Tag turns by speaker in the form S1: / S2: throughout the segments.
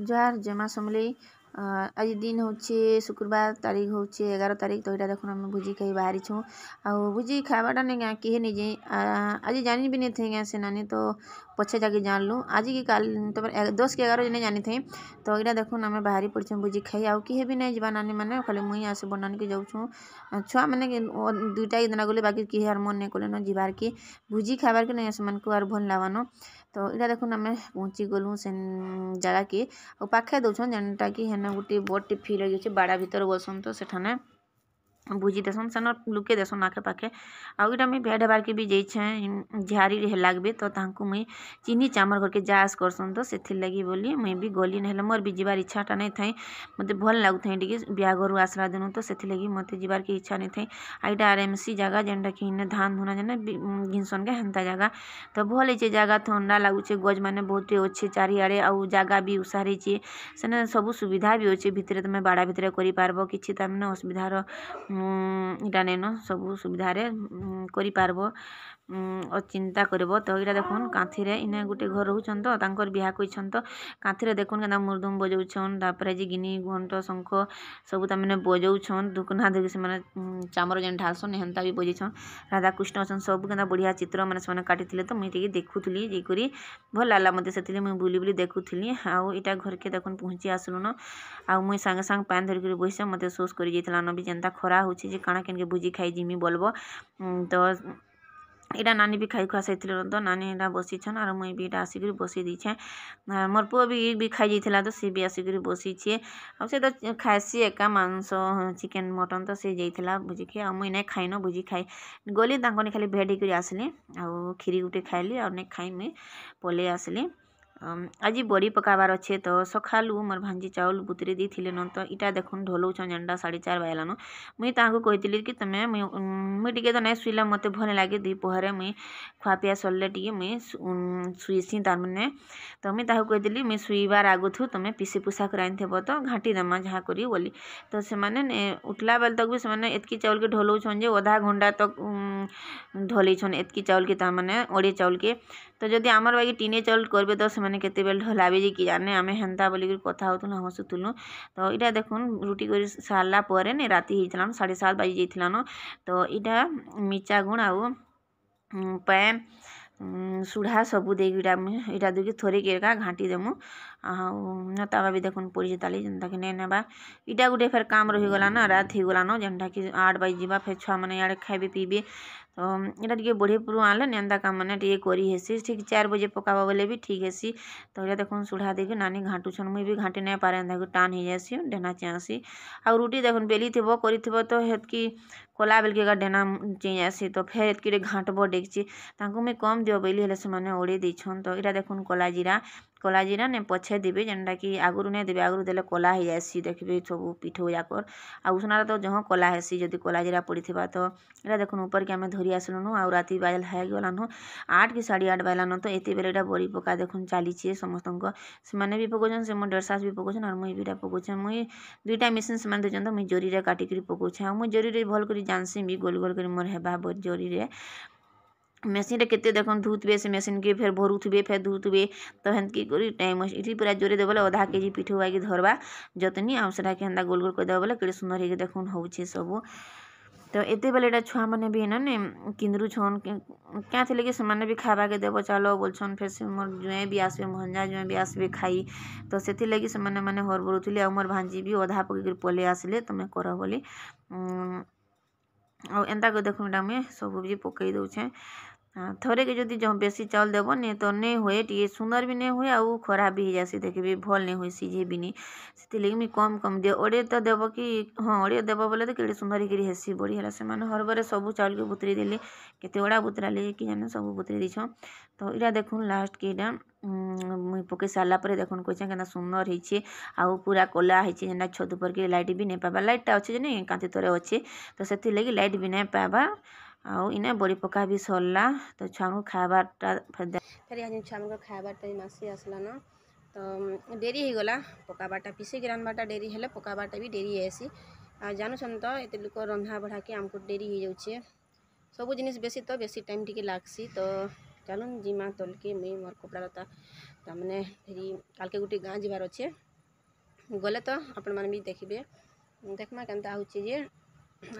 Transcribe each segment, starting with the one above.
S1: जोहार जेमा सुमली आज दिन हूँ शुक्रवार तारीख हूँ एगार तारीख तो यहाँ देख आम भोजी खाई बाहरी छूँ आ भोजी खाबाटा नहीं गाँ किए निजे आज जान भी नहीं थे गाँ से नानी तो पछे जाके जान लूँ आज की कल तो दस के एगार जन जानी थे तो ये देखो आम बाहरी पड़छे भोजी खाई आउ किए भी नहीं जा नानी मैंने खाली मुई आस बनानी के जाऊँ छुआ मैंने दुईटा ही दिन गोले बाकी किए मन नहीं कल न कि भोजी खाबार के नहीं आस मानक आर भल लावान ତ ଇଟା ଦେଖୁନ୍ ଆମେ ପହଞ୍ଚିଗଲୁ ସେନ୍ ଜାଗାକେ ଆଉ ପାଖେ ଦଉଛନ୍ ଯେନ୍ଟାକି ହେନ ଗୁଟେ ବଡ଼ଟେ ଫିଲ୍ଡ ହେଇଯାଉଛେ ବାଡ଼ା ଭିତରେ ବସନ୍ ତ ସେଠାନେ बुझी देसन सेन लुके देसन आखे पाखे आउ ये मुझे भेट हेबार के भी जाइए झारी लगे तो मुई चीनी चामर घर के जास करसन तो से लगी बोली मुई भी गली ना मोर भी जबार इच्छाटा नहीं थे मतलब भल लगू थे ब्याह घर आसला दिन तो से लगी मत जबार के इच्छा नहीं थे आईटा आर एम सी जगह जेनटा कि धान धुना जेने घिनसन के हेन्ता जगह तो भल हो जगह थंडा तो लगुचे गज मैंने बहुत अच्छे चारिड़े आउ जगह भी उसारी सेने सब सुविधा भी अच्छे भितरे तुम्हें बाड़ा भितर कर किसी तमें असुविधार ଇଟା ନେନ ସବୁ ସୁବିଧାରେ କରିପାରବ চিন্তা করব তো এটা দেখুন কাঁথিরে ইনে গোটে ঘর রহুছন তো তাঁর বিয়া করছেন তো কাঁথিরে দেখুন কেন মৃদুম বজাউছন তারপরে যে গিনি ঘণ্ট শঙ্খ সবু তামানে বজাউছন দুকনা ধুকি সে চামর যে ঢালসন হেন্তা বি রাধা কৃষ্ণ অছন সবু কেন বড়িয়া চিত্র মানে সে কাটিলে তো মুই দেখুলি যে করে ভাল লাগলা মতো সেলে মুই বুলি বুলি দেখুলি আউ এটা ঘরকে দেখুন পৌঁছি আসলুন আউ মুই সাংে সাং পান ধরি করে বসে মতো সোস করে যাই যেটা খরা হচ্ছে যে কাଣା কেনকে বুঝি খাই জিমি বলব তো ଏଇଟା ନାନୀ ବି ଖାଇ ଖୁଆ ସାରିଥିଲେ ତ ନାନୀ ଏଇଟା ବସିଛନ୍ ଆର୍ ମୁଇଁ ବି ଏଇଟା ଆସିକରି ବସି ଦେଇଛେଁ ମୋର୍ ପୁଅ ବି ବି ଖାଇ ଯାଇଥିଲା ତ ସେ ବି ଆସିକରି ବସିଛେ ଆଉ ସେ ତ ଖାଏସି ଏକା ମାଂସ ଚିକେନ୍ ମଟନ୍ ତ ସେ ଯାଇଥିଲା ଭୋଜିକି ଆଉ ମୁଇଁ ନାଇଁ ଖାଇନ ଭୋଜି ଖାଇ ଗଲି ତାଙ୍କନି ଖାଲି ଭେଟ୍ ହେଇକରି ଆସିଲି ଆଉ କ୍ଷୀରି ଗୁଟେ ଖାଇଲି ଆଉ ନାଇଁ ଖାଇ ମୁଇଁ ପଲେଇ ଆସିଲି ଆଜି ବଡ଼ି ପକାବାର୍ ଅଛେ ତ ସଖାଲୁ ମୋର୍ ଭାଞ୍ଜି ଚାଉଲ୍ ବୁତୁରେଇ ଦେଇଥିଲେନ ତ ଇଟା ଦେଖୁନ୍ ଢଲଉଛନ୍ ଯେନ୍ଟା ସାଢ଼େ ଚାର୍ ବାଜିଲାନ ମୁଇଁ ତାହାକୁ କହିଥିଲି କି ତମେ ମୁଇଁ ମୁଇଁ ଟିକେ ତ ନାଇଁ ଶୁଇଲେ ମୋତେ ଭଲ୍ ନାଇଁ ଲାଗେ ଦ୍ୱିପହରେ ମୁଇଁ ଖୁଆପିଆ ସରିଲେ ଟିକେ ମୁଇଁ ଶୁଇସିଁ ତାର୍ମାନେ ତ ମୁଇଁ ତାହାକୁ କହିଥିଲି ମୁଇଁ ଶୁଇବାର୍ ଆଗଥୁ ତମେ ପିସି ପୁସା କରି ଆନିଥିବ ତ ଘାଣ୍ଟି ଦେମା ଯାହା କରି ବୋଲି ତ ସେମାନେ ଉଠ୍ଲା ବେଲେ ତକ୍ ବି ସେମାନେ ଏତ୍କି ଚାଉଲ୍କେ ଢଲଉଛନ୍ ଯେ ଅଧା ଘଣ୍ଟା ତକ୍ ଢଲେଇଛନ୍ ଏତ୍କି ଚାଉଲ୍କେ ତାର୍ମାନେ ଅଢ଼େଇ ଚାଉଲ୍କେ ତ ଯଦି ଆମର ବାକି ଟିନେଜ୍ ଅଲ୍ଟ କରିବେ ତ ସେମାନେ କେତେବେଲେ ଢଲାବେ ଯେ କି ଜାନେ ଆମେ ହେନ୍ତା ବୋଲିକରି କଥା ହଉଥିଲୁ ହସୁଥିଲୁ ତ ଇଟା ଦେଖୁନ୍ ରୁଟି କରି ସାରିଲା ପରେ ନେ ରାତି ହେଇଥିଲା ସାଢ଼େ ସାତ ବାଜି ଯାଇଥିଲାନ ତ ଇଟା ମିର୍ଚା ଗୁଣ୍ଡ୍ ଆଉ ପାଏନ୍ ସୁଢ଼ା ସବୁ ଦେଇକି ଇଟା ମୁଇଁ ଇଟା ଦେଇକି ଥରେକେ ଏକା ଘାଣ୍ଟି ଦେମୁ आता भी देखुन पुरी जताली जनता कि नहीं नेबा इटा गोटे फेर काम रहीगला ना रात हो गला जेनटा कि आठ बजे जावा फिर छुआ मैंने यार खाए पीबे तो इटा टी बुढ़े पुरु आल एंता काम मैंने टे हेसी ठीक चार बजे पकाब बोले भी ठीक हेसी तो ये देख सुढ़ा देखी नानी घाटुन मुझे भी घाटी नहीं पारे एंता टाँन हो जासी डेना चेसी आउ रुटी देख बेली थो कर तो हेतक कला बेल के डेना चे आसी तो फेर एतक घाट बेगे मुझे कम दिव बेली हेल्ला से मैंने ओढ़े दे तो ये देख कला जीरा କଲା ଜିରା ନେ ପଛେ ଦେବେ ଯେନ୍ଟାକି ଆଗରୁ ନାଇଁ ଦେବେ ଆଗରୁ ଦେଲେ କଲା ହେଇଯାଏସି ଦେଖ୍ବେ ସବୁ ପିଠଉଯାକର୍ ଆଉ ଉଷ୍ନାରେ ତ ଜହ କଲା ହେସି ଯଦି କଲା ଜିରା ପଡ଼ିଥିବା ତ ଇଟା ଦେଖୁନ୍ ଉପର୍କେ ଆମେ ଧରି ଆସିଲୁନୁ ଆଉ ରାତି ବାଇଲ୍ ହେଇଗଲାନ ଆଠ୍ କି ସାଢ଼େ ଆଠ୍ ବାଜିଲାନ ତ ଏତେବେଲେ ଇଟା ବରି ପକା ଦେଖୁନ୍ ଚାଲିଛେ ସମସ୍ତଙ୍କ ସେମାନେ ବି ପକଉଛନ୍ ସେ ମୋ ଦେଢ଼ଶାଶ୍ ବି ପକଉଛନ୍ ଆର୍ ମୁଇଁ ବି ଇଟା ପକଉଛେଁ ମୁଇଁ ଦୁଇଟା ମେସିନ୍ ସେମାନେ ଦେଇଛନ୍ ତ ମୁଇଁ ଜରିରେ କାଟିକିରି ପକଉଛେଁ ଆଉ ମୁଇଁ ଜରିରେ ଭଲ୍ କରି ଜାନ୍ସି ବି ଗୋଲ୍ ଗୋଲ୍ କରି ମୋର୍ ହେବା ଜରିରେ ମେସିନ୍ରେ କେତେ ଦେଖନ୍ ଧୁଉଥିବେ ସେ ମେସିନ୍କେ ଫେର୍ ଭରୁଥିବେ ଫେର୍ ଧୁଉଥିବେ ତ ହେନ୍ତିକି କରି ଟାଇମ୍ ଅଛି ଏଠି ପୁରା ଜୋରେ ଦେବ ବୋଲେ ଅଧା କେଜି ପିଠଉ ବାଗି ଧରବା ଯତନି ଆଉ ସେଟାକେ ହେନ୍ତା ଗୋଲ୍ ଗୋଲ୍ କରିଦେବ ବୋଲେ କେଡ଼େ ସୁନ୍ଦର ହେଇକି ଦେଖୁନ୍ ହଉଛେ ସବୁ ତ ଏତେବେଲେ ଏଇଟା ଛୁଆମାନେ ବି ହେନ ନେ କିନ୍ଦରୁଛନ୍ କାଁ ଥିଲେ କି ସେମାନେ ବି ଖାଇବାକେ ଦେବ ଚାଲ ବୋଲଛନ୍ ଫେର୍ ସେ ମୋର୍ ଜୁଏଁ ବି ଆସବେ ଭଞ୍ଜା ଜୁଏଁ ବି ଆସବେ ଖାଇ ତ ସେଥିର୍ଲାଗି ସେମାନେ ମାନେ ହରବରୁଥିଲେ ଆଉ ମୋର୍ ଭାଞ୍ଜି ବି ଅଧା ପକେଇକରି ପଲେଇ ଆସିଲେ ତମେ କର ବୋଲି ଆଉ ଏନ୍ତା କରି ଦେଖୁନ୍ ଏଇଟା ମୁଇଁ ସବୁ ବି ପକେଇ ଦଉଛେଁ ହଁ ଥରେକେ ଯଦି ବେଶୀ ଚାଉଲ୍ ଦେବ ନି ତ ନେଇ ହୁଏ ଟିକେ ସୁନ୍ଦର୍ ବି ନେଇ ହୁଏ ଆଉ ଖରାପ୍ ବି ହେଇଯାଏସି ଦେଖିବି ଭଲ୍ ନେଇ ହୁଏ ସିଝି ବି ନି ସେଥିର୍ଲାଗି ମୁଇଁ କମ୍ କମ୍ ଦିଏ ଅଢ଼େଇ ତ ଦେବ କି ହଁ ଅଢ଼େଇ ଦେବ ବୋଲେ ତ କେଡ଼େ ସୁନ୍ଦର୍ ହେଇକିରି ହେସି ବଢ଼ି ହେଲା ସେମାନେ ହର୍ ବରେ ସବୁ ଚାଉଲ୍କେ ବତୁରେଇ ଦେଲେ କେତେ ଗୁଡ଼ା ବୁତୁରାଲେ କି ଜାନେ ସବୁ ବୁତୁରି ଦେଇଛନ୍ ତ ଇଟା ଦେଖୁନ୍ ଲାଷ୍ଟ୍କେ ଇଟା ମୁଇଁ ପକେଇ ସାର୍ଲା ପରେ ଦେଖୁନ୍ କହିଛେଁ କେନ୍ତା ସୁନ୍ଦର୍ ହେଇଛେ ଆଉ ପୁରା କଲା ହେଇଛେ ଯେନ୍ତା ଛତୁ ଉପର୍କେ ଲାଇଟ୍ ବି ନାଇଁ ପାଏବା ଲାଇଟ୍ଟା ଅଛେ ଯେ ନି କାନ୍ଥି ତଳେ ଅଛେ ତ ସେଥିର୍ଲାଗି ଲାଇଟ୍ ବି ନାଇଁ ପାଏବା आउ आने बड़ी पका भी सरला तो छुआ खाबारा फिर छुआ खाबारा मसी आसलान तो डेरी होगा पकाबारा पिसे रानबारा डेरी हेले पकाबारा भी डेरी है जानुन तो ये लोक रंधा बढ़ा कि आमको डेरी हो जाए सब जिन बेस तो बेस टाइम टी लग्सी तो चलन जीमा तोल के मुई मोर कपड़ा लता तमें फेरी कल के गोटे गाँ जबार अच्छे गले तो आपण मैंने भी देखिए देखमा के हो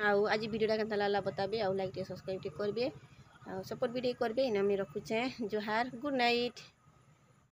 S1: ଆଉ ଆଜି ଭିଡ଼ିଓଟା କେନ୍ତା ଲାଗଲା ବତାବେ ଆଉ ଲାଇକ୍ ଟିକେ ସବସ୍କ୍ରାଇବ୍ ଟିକେ କରିବେ ଆଉ ସପୋର୍ଟ ବି ଟିକେ କରିବେ ଇନା ଆମେ ରଖୁଛେଁ ଜୁହାର ଗୁଡ଼୍ ନାଇଟ୍